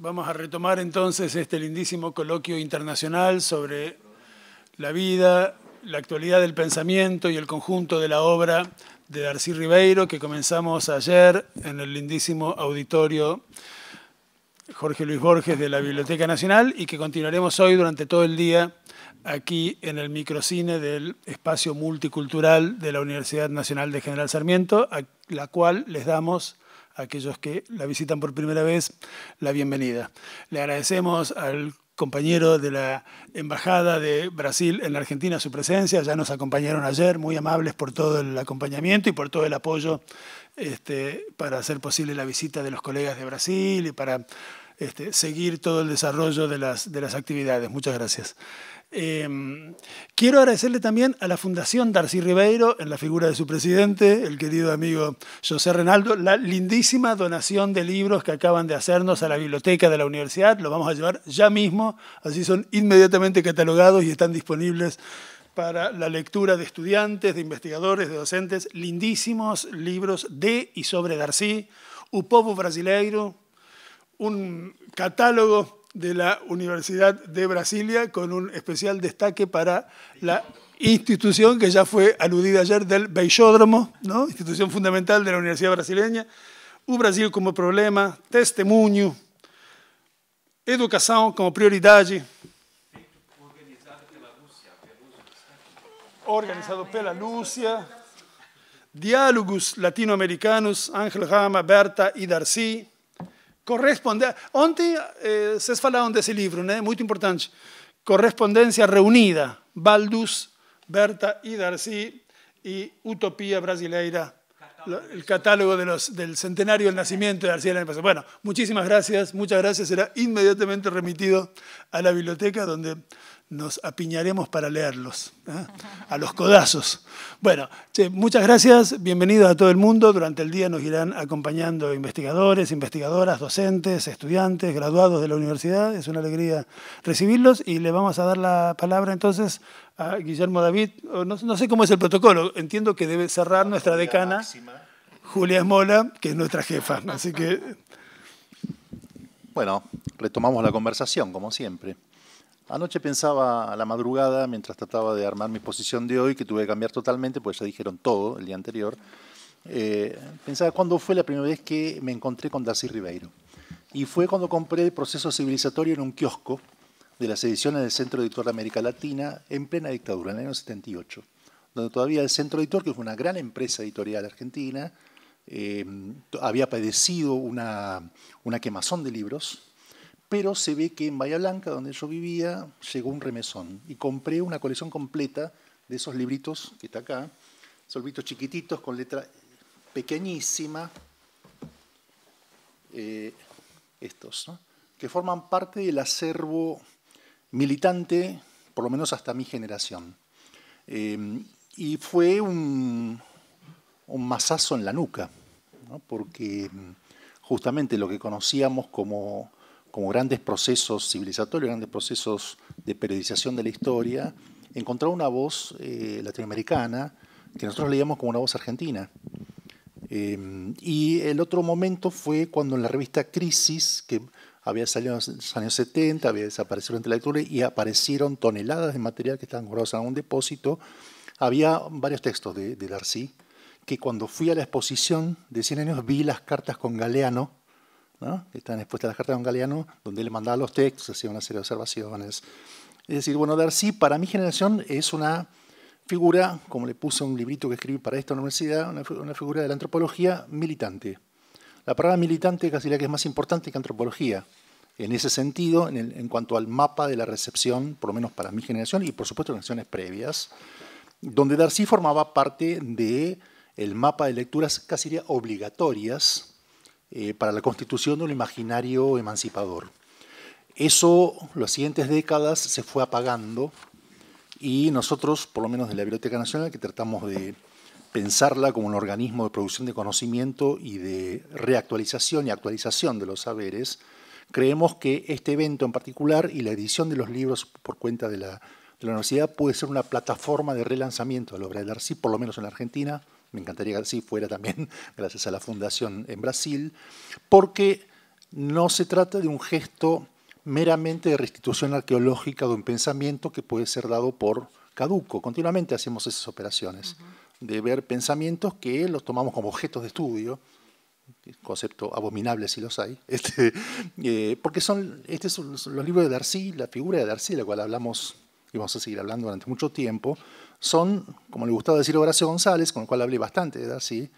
Vamos a retomar entonces este lindísimo coloquio internacional sobre la vida, la actualidad del pensamiento y el conjunto de la obra de Darcy Ribeiro que comenzamos ayer en el lindísimo auditorio Jorge Luis Borges de la Biblioteca Nacional y que continuaremos hoy durante todo el día aquí en el microcine del espacio multicultural de la Universidad Nacional de General Sarmiento, a la cual les damos aquellos que la visitan por primera vez la bienvenida. Le agradecemos al compañero de la Embajada de Brasil en la Argentina su presencia, ya nos acompañaron ayer, muy amables por todo el acompañamiento y por todo el apoyo este, para hacer posible la visita de los colegas de Brasil y para este, seguir todo el desarrollo de las actividades. Muchas gracias. Em, quiero agradecerle también a la Fundación Darcy Ribeiro, en la figura de su presidente, el querido amigo José Renaldo, la lindísima donación de libros que acaban de hacernos a la biblioteca de la universidad. lo vamos a llevar ya mismo, así son inmediatamente catalogados y están disponibles para la lectura de estudiantes, de investigadores, de docentes. Lindísimos libros de y sobre Darcy, Upovo Brasileiro, un catálogo de la Universidad de Brasilia, con un especial destaque para la institución que ya fue aludida ayer del Beixódromo, institución fundamental de la Universidad Brasileña, un Brasil como problema, testemunho, educación como prioridad. Organizado pela Lúcia, Diálogos Latinoamericanos, Ángel Rama, Berta y Darcy, correspondencia, Ontem eh, vocês falaram desse livro, né? muito importante. correspondencia Reunida, Baldus, Berta y Darcy y Utopía Brasileira. el catálogo del centenario del nacimiento de Darcy. pasado. Bueno, muchísimas gracias, muchas gracias. Será inmediatamente remitido a la biblioteca donde nos apiñaremos para leerlos, ¿eh? a los codazos. Bueno, muchas gracias, bienvenidos a todo el mundo. Durante el día nos irán acompañando investigadores, investigadoras, docentes, estudiantes, graduados de la universidad. Es una alegría recibirlos y le vamos a dar la palabra entonces a Guillermo David. No, sé cómo es el protocolo, entiendo que debe cerrar nuestra decana, Julia Esmola, que es nuestra jefa. Así que... Bueno, retomamos la conversación, como siempre. Anoche pensaba a la madrugada, mientras trataba de armar mi posición de hoy, que tuve que cambiar totalmente, pues ya dijeron todo el día anterior, eh, pensaba cuándo fue la primera vez que me encontré con Darcy Ribeiro. Y fue cuando compré el proceso civilizatorio en un kiosco de las ediciones del Centro Editor de América Latina en plena dictadura, en el año 78, donde todavía el Centro Editor, que es una gran empresa editorial argentina, eh, había padecido una quemazón de libros pero se ve que en Bahía Blanca, donde yo vivía, llegó un remesón y compré una colección completa de esos libritos que está acá. esos libritos chiquititos con letra pequeñísima. Eh, estos, que forman parte del acervo militante, por lo menos hasta mi generación. Eh, y fue un, un mazazo en la nuca, porque mm, justamente lo que conocíamos como como grandes procesos civilizatorios, grandes procesos de periodización de la historia, encontró una voz eh, latinoamericana que nosotros leíamos como una voz argentina. Em, y el otro momento fue cuando en la revista Crisis, que había salido en los años 70, había desaparecido entre la lectura y aparecieron toneladas de material que estaban guardados en un depósito, había varios textos de, de Darcy, que cuando fui a la exposición de 100 años vi las cartas con Galeano, ¿no? Están expuestas las cartas de Don Galeano, donde él mandaba los textos, hacía una serie de observaciones. Es decir, bueno, Darcy para mi generación es una figura, como le puse un librito que escribí para esta universidad, una, figura de la antropología militante. La palabra militante casi la que es más importante que antropología. En ese sentido, en, cuanto al mapa de la recepción, por lo menos para mi generación y por supuesto en generaciones previas, donde Darcy formaba parte de el mapa de lecturas casi obligatorias eh, para la constitución de un imaginario emancipador. Eso, las siguientes décadas, se fue apagando y nosotros, por lo menos de la Biblioteca Nacional, que tratamos de pensarla como un organismo de producción de conocimiento y de reactualización y actualización de los saberes, creemos que este evento en particular y la edición de los libros por cuenta de la, universidad puede ser una plataforma de relanzamiento de la obra de Darcy, por lo menos en la Argentina, me encantaría que así fuera también, gracias a la Fundación en Brasil, porque no se trata de un gesto meramente de restitución arqueológica de un pensamiento que puede ser dado por caduco. Continuamente hacemos esas operaciones de ver pensamientos que los tomamos como objetos de estudio, concepto abominable si los hay, este, eh, porque son, este son los libros de Darcy, la figura de Darcy, de la cual hablamos y vamos a seguir hablando durante mucho tiempo, son, como le gustaba decir Horacio González, con el cual hablé bastante, de Darcy,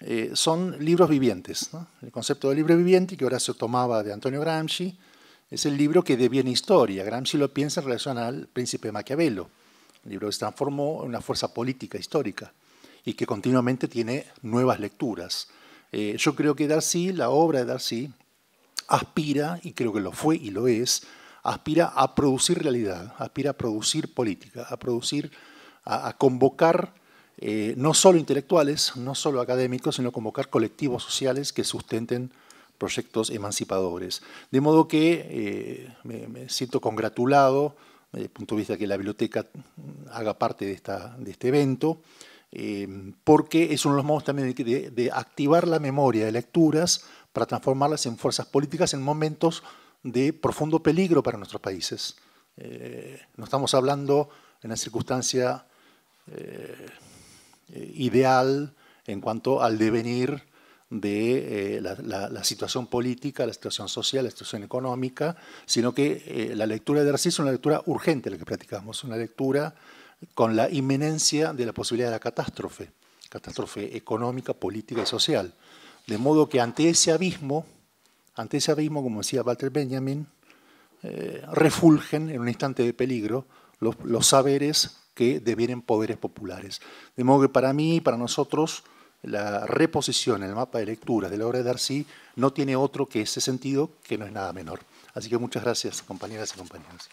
eh, son libros vivientes. El concepto de libro viviente que Horacio tomaba de Antonio Gramsci es el libro que deviene historia. Gramsci lo piensa en relación al príncipe Maquiavelo, el libro que se transformó en una fuerza política histórica y que continuamente tiene nuevas lecturas. Eh, yo creo que Darcy, la obra de Darcy, aspira, y creo que lo fue y lo es, aspira a producir realidad, aspira a producir política, a producir a, convocar eh, no solo intelectuales, no solo académicos, sino convocar colectivos sociales que sustenten proyectos emancipadores. De modo que eh, me, siento congratulado desde el punto de vista de que la biblioteca haga parte de, esta, de este evento, eh, porque es uno de los modos también de, de, activar la memoria de lecturas para transformarlas en fuerzas políticas en momentos de profundo peligro para nuestros países. no estamos hablando en la circunstancia eh, ideal en cuanto al devenir de eh, la, situación política, la situación social, la situación económica, sino que eh, la lectura de Darcy es una lectura urgente la que practicamos, una lectura con la inminencia de la posibilidad de la catástrofe, catástrofe económica, política y social. De modo que ante ese abismo, ante ese abismo, como decía Walter Benjamin, refulgen en un instante de peligro los, los saberes que devienen poderes populares. De modo que para mí, y para nosotros, la reposición en el mapa de lecturas de la obra de Darcy no tiene otro que ese sentido, que no es nada menor. Así que muchas gracias, compañeras y compañeros.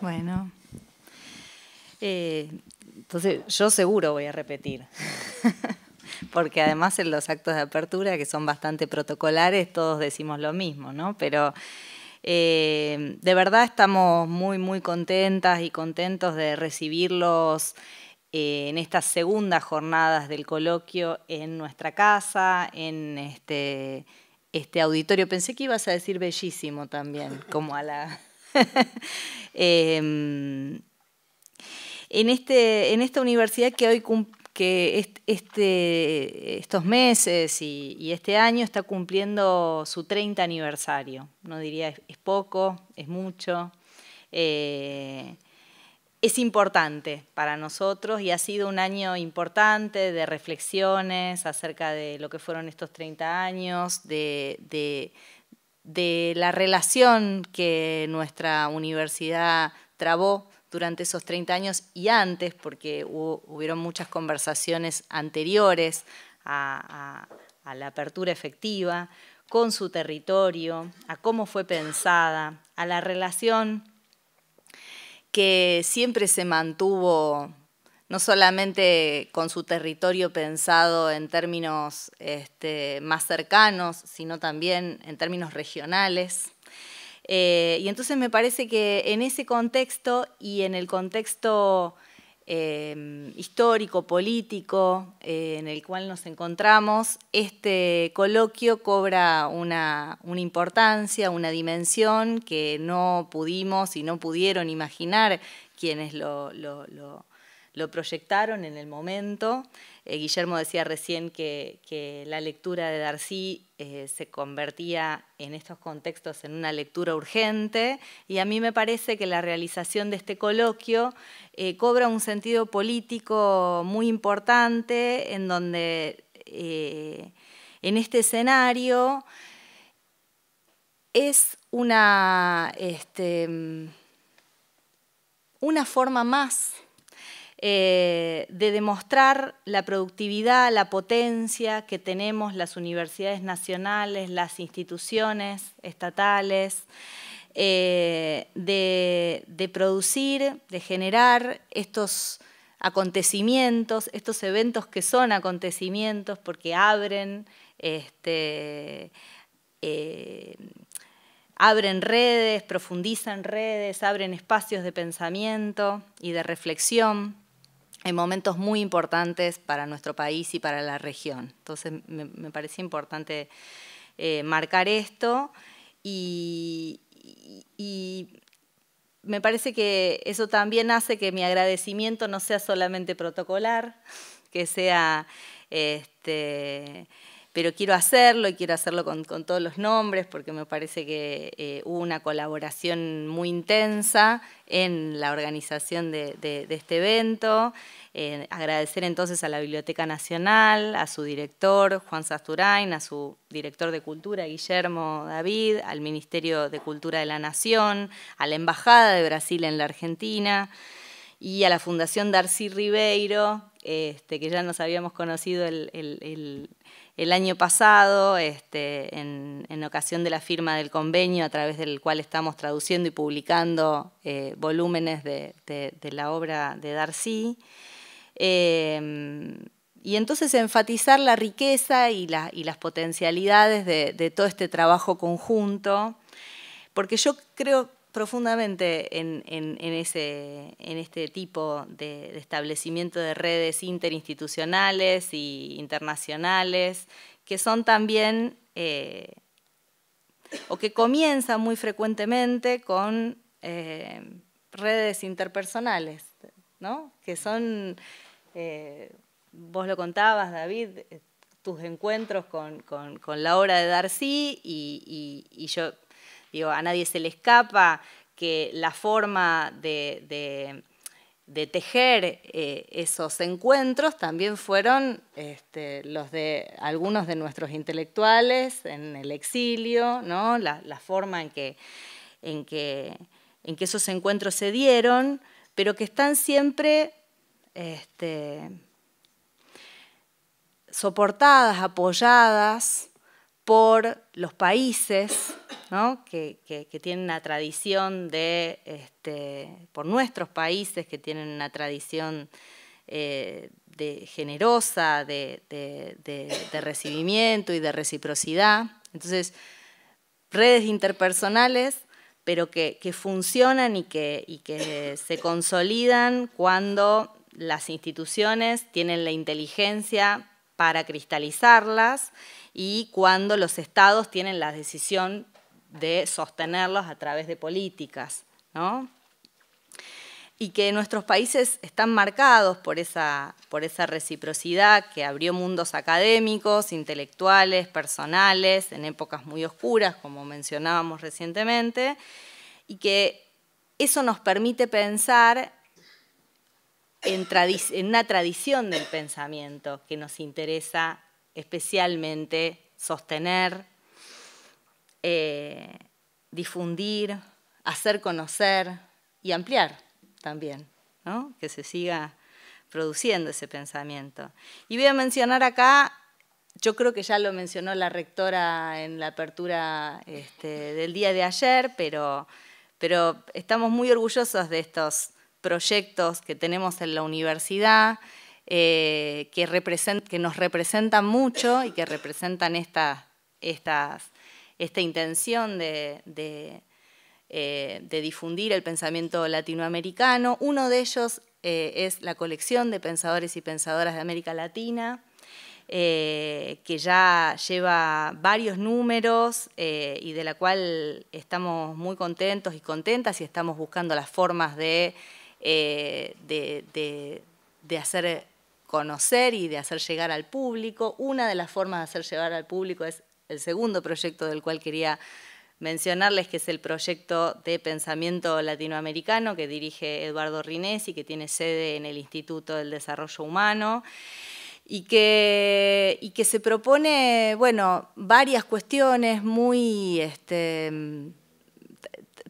Bueno, eh, entonces yo seguro voy a repetir. porque además en los actos de apertura, que son bastante protocolares, todos decimos lo mismo, ¿no? Pero eh, de verdad estamos muy, muy contentas y contentos de recibirlos eh, en estas segundas jornadas del coloquio en nuestra casa, en este, este, auditorio. Pensé que ibas a decir bellísimo también, como a la... Em, este, en, esta universidad que hoy cumple que este, estos meses y, este año está cumpliendo su 30 aniversario. No diría es, poco, es mucho. Eh, es importante para nosotros y ha sido un año importante de reflexiones acerca de lo que fueron estos 30 años, de la relación que nuestra universidad trabó durante esos 30 años y antes, porque hubo, hubieron muchas conversaciones anteriores a, la apertura efectiva, con su territorio, a cómo fue pensada, a la relación que siempre se mantuvo no solamente con su territorio pensado en términos este, más cercanos, sino también en términos regionales. Eh, y entonces me parece que en ese contexto y en el contexto eh, histórico, político, eh, en el cual nos encontramos, este coloquio cobra una, importancia, una dimensión que no pudimos y no pudieron imaginar quienes lo lo proyectaron en el momento. Eh, Guillermo decía recién que, la lectura de Darcy eh, se convertía en estos contextos en una lectura urgente y a mí me parece que la realización de este coloquio eh, cobra un sentido político muy importante en donde en este escenario es una, este, una forma más eh, de demostrar la productividad, la potencia que tenemos las universidades nacionales, las instituciones estatales, eh, de, producir, de generar estos acontecimientos, estos eventos que son acontecimientos porque abren, este, eh, abren redes, profundizan redes, abren espacios de pensamiento y de reflexión en momentos muy importantes para nuestro país y para la región. Entonces me, me parece importante eh, marcar esto y, me parece que eso también hace que mi agradecimiento no sea solamente protocolar, que sea este, pero quiero hacerlo y quiero hacerlo con, todos los nombres porque me parece que eh, hubo una colaboración muy intensa en la organización de, este evento. Eh, agradecer entonces a la Biblioteca Nacional, a su director Juan Sasturain, a su director de Cultura Guillermo David, al Ministerio de Cultura de la Nación, a la Embajada de Brasil en la Argentina y a la Fundación Darcy Ribeiro, este, que ya nos habíamos conocido el el año pasado, este, en, ocasión de la firma del convenio a través del cual estamos traduciendo y publicando eh, volúmenes de, la obra de Darcy. Em, y entonces enfatizar la riqueza y, las potencialidades de, de, todo este trabajo conjunto, porque yo creo profundamente en, este tipo de, establecimiento de redes interinstitucionales e internacionales, que son también, eh, o que comienzan muy frecuentemente con eh, redes interpersonales, ¿no? que son, eh, vos lo contabas, David, tus encuentros con, con, la obra de Darcy y, y yo a nadie se le escapa que la forma de, tejer eh, esos encuentros también fueron este, los de algunos de nuestros intelectuales en el exilio, ¿no? la, forma en que, esos encuentros se dieron, pero que están siempre este, soportadas, apoyadas por los países que, tienen una tradición de, este, por nuestros países, que tienen una tradición eh, de, generosa de, recibimiento y de reciprocidad. Entonces, redes interpersonales pero que, funcionan y que se consolidan cuando las instituciones tienen la inteligencia para cristalizarlas y cuando los estados tienen la decisión de sostenerlos a través de políticas, Y que nuestros países están marcados por esa, reciprocidad que abrió mundos académicos, intelectuales, personales, en épocas muy oscuras, como mencionábamos recientemente, y que eso nos permite pensar en, una tradición del pensamiento que nos interesa especialmente sostener, eh, difundir, hacer conocer y ampliar también, que se siga produciendo ese pensamiento. Y voy a mencionar acá, yo creo que ya lo mencionó la rectora en la apertura este, del día de ayer, pero, pero estamos muy orgullosos de estos proyectos que tenemos en la universidad, eh, que, que, nos representan mucho y que representan estas, estas esta intención eh, de, difundir el pensamiento latinoamericano. Uno de ellos eh, es la colección de pensadores y pensadoras de América Latina, eh, que ya lleva varios números y de la cual estamos muy contentos y contentas y estamos buscando las formas de, de, hacer conocer y de hacer llegar al público. Una de las formas de hacer llegar al público es el segundo proyecto del cual quería mencionarles, que es el proyecto de pensamiento latinoamericano que dirige Eduardo Rinés y que tiene sede en el Instituto del Desarrollo Humano. Y que, y que se propone, bueno, varias cuestiones muy este,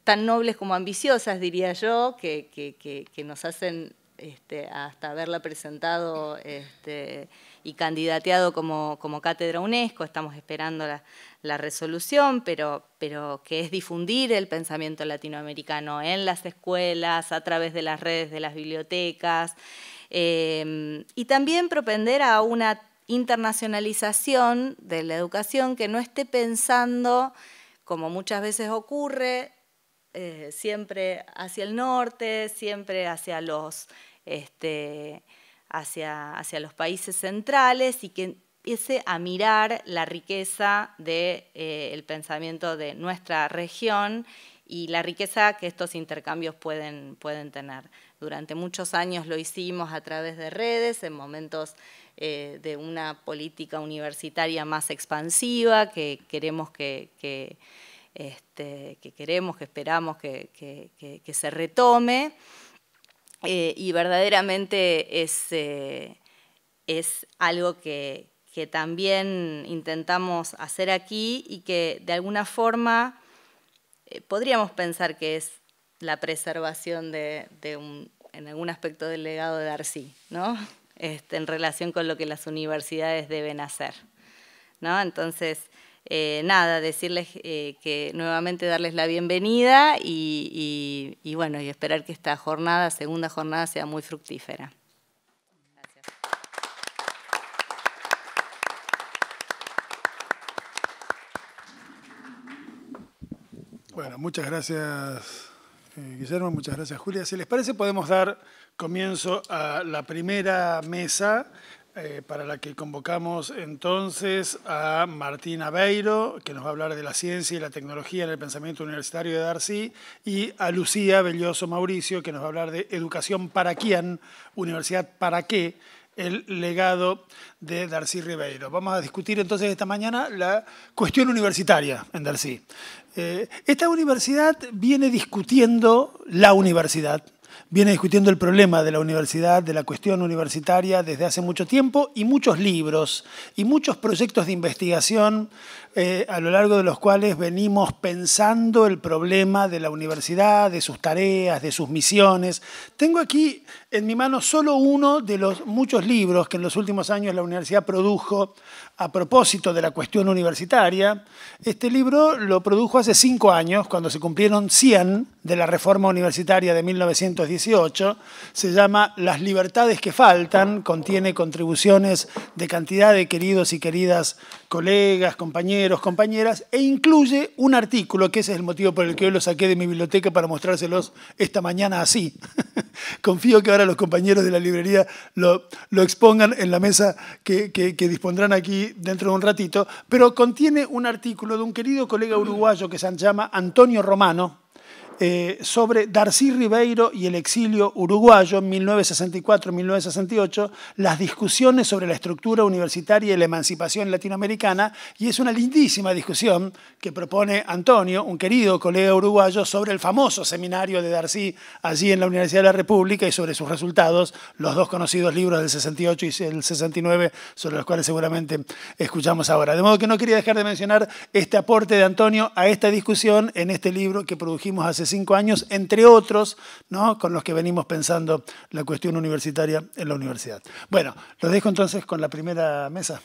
tan nobles como ambiciosas, diría yo, que, que, nos hacen este, hasta haberla presentado este, y candidateado como, como cátedra UNESCO, estamos esperando la, resolución, pero, pero que es difundir el pensamiento latinoamericano en las escuelas, a través de las redes de las bibliotecas, em, y también propender a una internacionalización de la educación que no esté pensando, como muchas veces ocurre, eh, siempre hacia el norte, siempre hacia los... Este, hacia, los países centrales y que empiece a mirar la riqueza del de, eh, pensamiento de nuestra región y la riqueza que estos intercambios pueden, tener. Durante muchos años lo hicimos a través de redes, en momentos eh, de una política universitaria más expansiva que queremos que, este, queremos, que esperamos que se retome. Eh, y verdaderamente eh, es, algo que, que, también intentamos hacer aquí y que de alguna forma eh, podríamos pensar que es la preservación de, en algún aspecto del legado de Darcy, ¿no? Este, en relación con lo que las universidades deben hacer. ¿no? Entonces, eh, nada, decirles eh, que nuevamente darles la bienvenida y, bueno, y esperar que esta jornada, segunda jornada, sea muy fructífera. Bueno, muchas gracias eh, Guillermo, muchas gracias Julia. Si les parece podemos dar comienzo a la primera mesa eh, para la que convocamos entonces a Martín Aveiro, que nos va a hablar de la ciencia y la tecnología en el pensamiento universitario de Darcy, y a Lucía Belloso Mauricio, que nos va a hablar de educación para quién, universidad para qué, el legado de Darcy Ribeiro. Vamos a discutir entonces esta mañana la cuestión universitaria en Darcy. Eh, esta universidad viene discutiendo la universidad viene discutiendo el problema de la universidad, de la cuestión universitaria desde hace mucho tiempo y muchos libros y muchos proyectos de investigación eh, a lo largo de los cuales venimos pensando el problema de la universidad, de sus tareas, de sus misiones. Tengo aquí en mi mano solo uno de los muchos libros que en los últimos años la universidad produjo a propósito de la cuestión universitaria. Este libro lo produjo hace cinco años, cuando se cumplieron 100 de la reforma universitaria de 1918. Se llama Las libertades que faltan, contiene contribuciones de cantidad de queridos y queridas colegas, compañeros, compañeras, e incluye un artículo, que ese es el motivo por el que hoy lo saqué de mi biblioteca para mostrárselos esta mañana así. Confío que ahora los compañeros de la librería lo, lo expongan en la mesa que, que, que, dispondrán aquí dentro de un ratito, pero contiene un artículo de un querido colega uruguayo que se llama Antonio Romano, eh, sobre Darcy Ribeiro y el exilio uruguayo 1964-1968, las discusiones sobre la estructura universitaria y la emancipación latinoamericana, y es una lindísima discusión que propone Antonio, un querido colega uruguayo, sobre el famoso seminario de Darcy allí en la Universidad de la República y sobre sus resultados, los dos conocidos libros del 68 y el 69, sobre los cuales seguramente escuchamos ahora. De modo que no quería dejar de mencionar este aporte de Antonio a esta discusión en este libro que produjimos hace cinco años, entre otros, ¿no? con los que venimos pensando la cuestión universitaria en la universidad. Bueno, lo dejo entonces con la primera mesa.